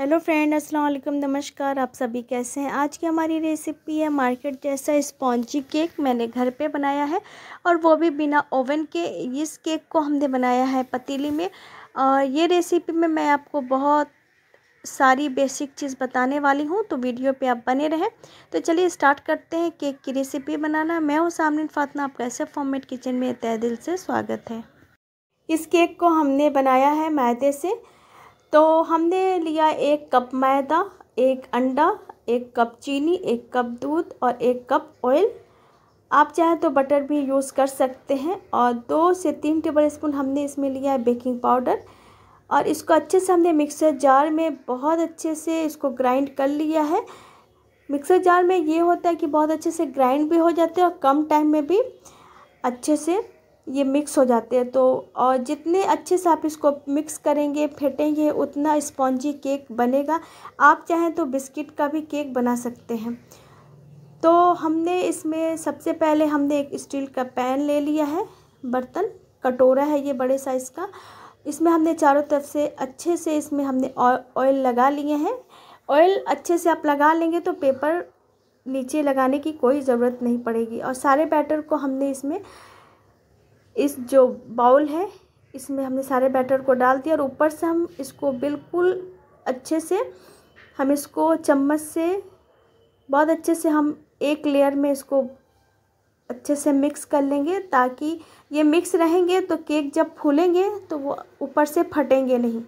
hello friend अस्सलाम वालेकुम नमस्कार आप सभी कैसे हैं आज की हमारी रेसिपी है मार्केट जैसा स्पॉन्जी केक मैंने घर पे बनाया है और वो भी बिना ओवन के इस केक को हमने बनाया है पतीली में और ये रेसिपी में मैं आपको बहुत सारी बेसिक चीज़ बताने वाली हूँ तो वीडियो पे आप बने रहें तो चलिए स्टार्ट करते हैं केक की रेसिपी बनाना मैं हूँ सामने फातना आपका ऐसे फॉर्मेट किचन में तय दिल से स्वागत है इस केक को हमने बनाया है मैदे से तो हमने लिया एक कप मैदा एक अंडा एक कप चीनी एक कप दूध और एक कप ऑयल आप चाहें तो बटर भी यूज़ कर सकते हैं और दो से तीन टेबल स्पून हमने इसमें लिया है बेकिंग पाउडर और इसको अच्छे से हमने मिक्सर जार में बहुत अच्छे से इसको ग्राइंड कर लिया है मिक्सर जार में ये होता है कि बहुत अच्छे से ग्राइंड भी हो जाते हैं और कम टाइम में भी अच्छे से ये मिक्स हो जाते हैं तो और जितने अच्छे से आप इसको मिक्स करेंगे फेटेंगे उतना स्पॉन्जी केक बनेगा आप चाहें तो बिस्किट का भी केक बना सकते हैं तो हमने इसमें सबसे पहले हमने एक स्टील का पैन ले लिया है बर्तन कटोरा है ये बड़े साइज़ का इसमें हमने चारों तरफ से अच्छे से इसमें हमने ऑयल लगा लिए हैं ऑयल अच्छे से आप लगा लेंगे तो पेपर नीचे लगाने की कोई ज़रूरत नहीं पड़ेगी और सारे बैटर को हमने इसमें इस जो बाउल है इसमें हमने सारे बैटर को डाल दिया और ऊपर से हम इसको बिल्कुल अच्छे से हम इसको चम्मच से बहुत अच्छे से हम एक लेयर में इसको अच्छे से मिक्स कर लेंगे ताकि ये मिक्स रहेंगे तो केक जब फूलेंगे तो वो ऊपर से फटेंगे नहीं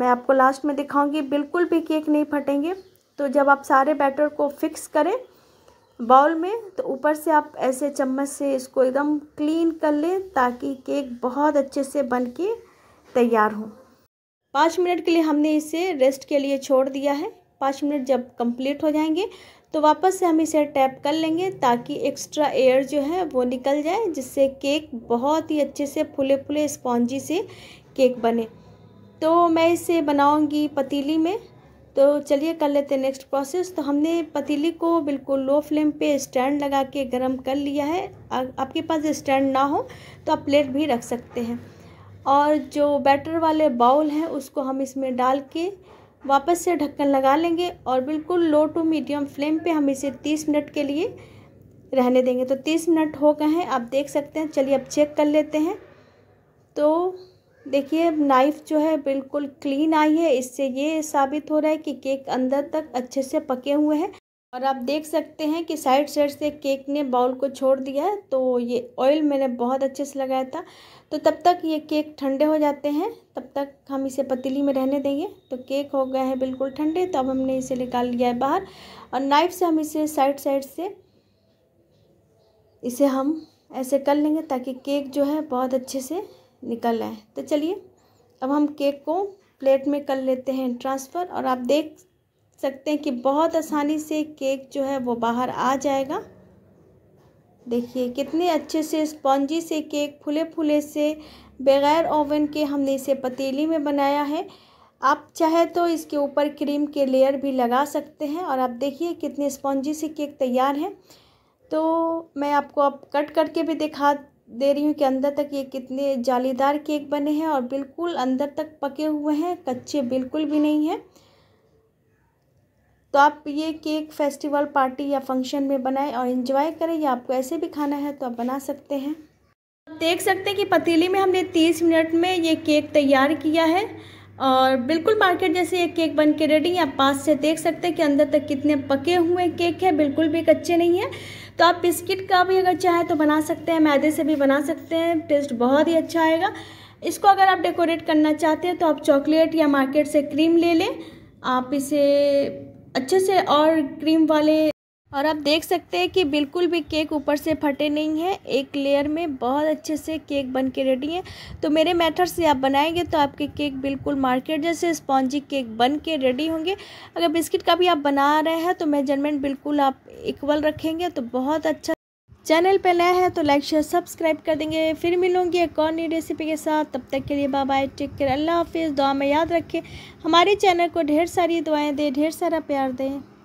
मैं आपको लास्ट में दिखाऊंगी बिल्कुल भी केक नहीं फटेंगे तो जब आप सारे बैटर को फिक्स करें बाउल में तो ऊपर से आप ऐसे चम्मच से इसको एकदम क्लीन कर लें ताकि केक बहुत अच्छे से बन के तैयार हो पाँच मिनट के लिए हमने इसे रेस्ट के लिए छोड़ दिया है पाँच मिनट जब कंप्लीट हो जाएंगे तो वापस से हम इसे टैप कर लेंगे ताकि एक्स्ट्रा एयर जो है वो निकल जाए जिससे केक बहुत ही अच्छे से फूले फूले स्पॉन्जी से केक बने तो मैं इसे बनाऊंगी पतीली में तो चलिए कर लेते हैं नेक्स्ट प्रोसेस तो हमने पतीली को बिल्कुल लो फ्लेम पे स्टैंड लगा के गर्म कर लिया है आपके पास स्टैंड ना हो तो आप प्लेट भी रख सकते हैं और जो बैटर वाले बाउल हैं उसको हम इसमें डाल के वापस से ढक्कन लगा लेंगे और बिल्कुल लो टू मीडियम फ्लेम पे हम इसे तीस मिनट के लिए रहने देंगे तो तीस मिनट हो गए हैं आप देख सकते हैं चलिए अब चेक कर लेते हैं तो देखिए नाइफ़ जो है बिल्कुल क्लीन आई है इससे ये साबित हो रहा है कि केक अंदर तक अच्छे से पके हुए हैं और आप देख सकते हैं कि साइड साइड से केक ने बाउल को छोड़ दिया है तो ये ऑयल मैंने बहुत अच्छे से लगाया था तो तब तक ये केक ठंडे हो जाते हैं तब तक हम इसे पतीली में रहने देंगे तो केक हो गया है बिल्कुल ठंडे तो अब हमने इसे निकाल लिया है बाहर और नाइफ से हम इसे साइड साइड से इसे हम ऐसे कर लेंगे ताकि केक जो है बहुत अच्छे से निकल आए तो चलिए अब हम केक को प्लेट में कर लेते हैं ट्रांसफ़र और आप देख सकते हैं कि बहुत आसानी से केक जो है वो बाहर आ जाएगा देखिए कितने अच्छे से स्पॉन्जी से केक फूले फूले से बगैर ओवन के हमने इसे पतीली में बनाया है आप चाहे तो इसके ऊपर क्रीम के लेयर भी लगा सकते हैं और आप देखिए कितने स्पॉन्जी से केक तैयार है तो मैं आपको अब कट करके भी दिखा दे रही हूँ कि अंदर तक ये कितने जालीदार केक बने हैं और बिल्कुल अंदर तक पके हुए हैं कच्चे बिल्कुल भी नहीं हैं तो आप ये केक फेस्टिवल पार्टी या फंक्शन में बनाएं और इन्जॉय करें या आपको ऐसे भी खाना है तो आप बना सकते हैं आप देख सकते हैं कि पतीली में हमने तीस मिनट में ये केक तैयार किया है और बिल्कुल मार्केट जैसे ये केक बन के रेडी है आप पास से देख सकते हैं कि अंदर तक कितने पके हुए केक है बिल्कुल भी कच्चे नहीं है तो आप बिस्किट का भी अगर चाहे तो बना सकते हैं मैदे से भी बना सकते हैं टेस्ट बहुत ही अच्छा आएगा इसको अगर आप डेकोरेट करना चाहते हैं तो आप चॉकलेट या मार्केट से क्रीम ले लें आप इसे अच्छे से और क्रीम वाले और आप देख सकते हैं कि बिल्कुल भी केक ऊपर से फटे नहीं है एक लेयर में बहुत अच्छे से केक बन के रेडी है तो मेरे मेथड से आप बनाएंगे तो आपके केक बिल्कुल मार्केट जैसे स्पॉन्जी केक बन के रेडी होंगे अगर बिस्किट का भी आप बना रहे हैं तो मेजरमेंट बिल्कुल आप इक्वल रखेंगे तो बहुत अच्छा चैनल पर नया है तो लाइक शेयर सब्सक्राइब कर देंगे फिर मिलूंगी एक और नई रेसिपी के साथ तब तक के लिए बाय बाय टेक केयर अल्लाह हाफिज़ दुआ में याद रखें हमारे चैनल को ढेर सारी दुआएँ दें ढेर सारा प्यार दें